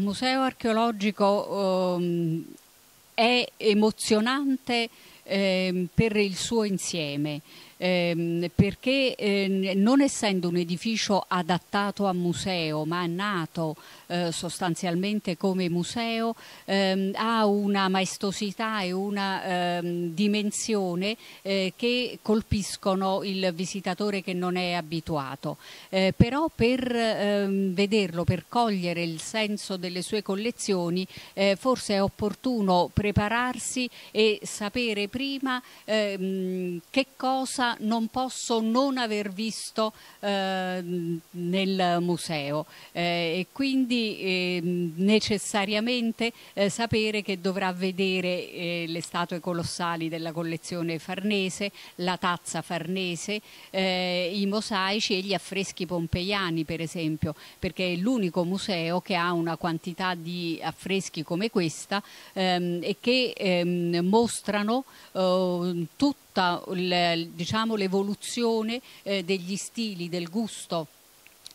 Il museo archeologico eh, è emozionante eh, per il suo insieme ehm, perché eh, non essendo un edificio adattato a museo ma nato eh, sostanzialmente come museo ehm, ha una maestosità e una ehm, dimensione eh, che colpiscono il visitatore che non è abituato eh, però per ehm, vederlo per cogliere il senso delle sue collezioni eh, forse è opportuno prepararsi e sapere prima ehm, che cosa non posso non aver visto eh, nel museo eh, e quindi ehm, necessariamente eh, sapere che dovrà vedere eh, le statue colossali della collezione farnese, la tazza farnese, i mosaici e gli affreschi pompeiani per esempio, perché è l'unico museo che ha una quantità di affreschi come questa ehm, e che ehm, mostrano eh, tutti tutta diciamo, l'evoluzione eh, degli stili, del gusto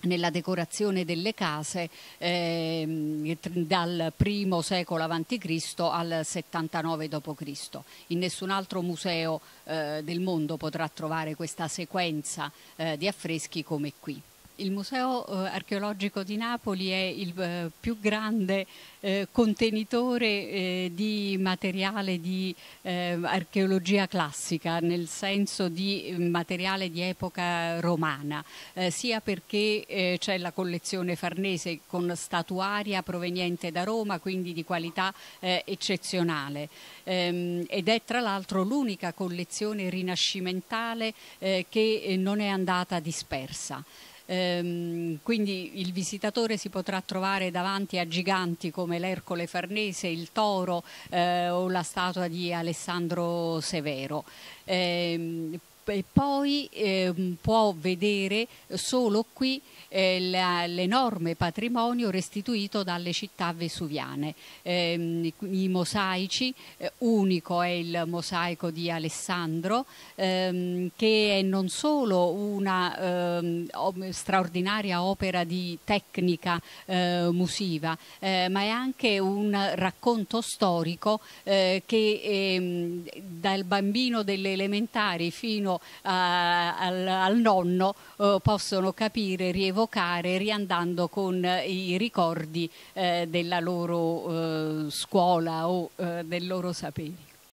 nella decorazione delle case eh, dal I secolo a.C. al 79 d.C. In nessun altro museo eh, del mondo potrà trovare questa sequenza eh, di affreschi come qui. Il Museo eh, archeologico di Napoli è il eh, più grande eh, contenitore eh, di materiale di eh, archeologia classica, nel senso di eh, materiale di epoca romana, sia perché c'è la collezione farnese con statuaria proveniente da Roma, quindi di qualità eccezionale, ehm, ed è tra l'altro l'unica collezione rinascimentale che non è andata dispersa. Ehm, quindi il visitatore si potrà trovare davanti a giganti come l'Ercole Farnese, il Toro eh, o la statua di Alessandro Severo. Ehm, e poi eh, può vedere solo qui eh, l'enorme patrimonio restituito dalle città vesuviane. Eh, I mosaici, eh, unico è il mosaico di Alessandro, ehm, che è non solo una ehm, straordinaria opera di tecnica eh, musiva, eh, ma è anche un racconto storico che ehm, dal bambino delle elementari fino vicino eh, al, al, nonno eh, possono capire, rievocare, riandando con eh, i ricordi della loro scuola o del loro sapere.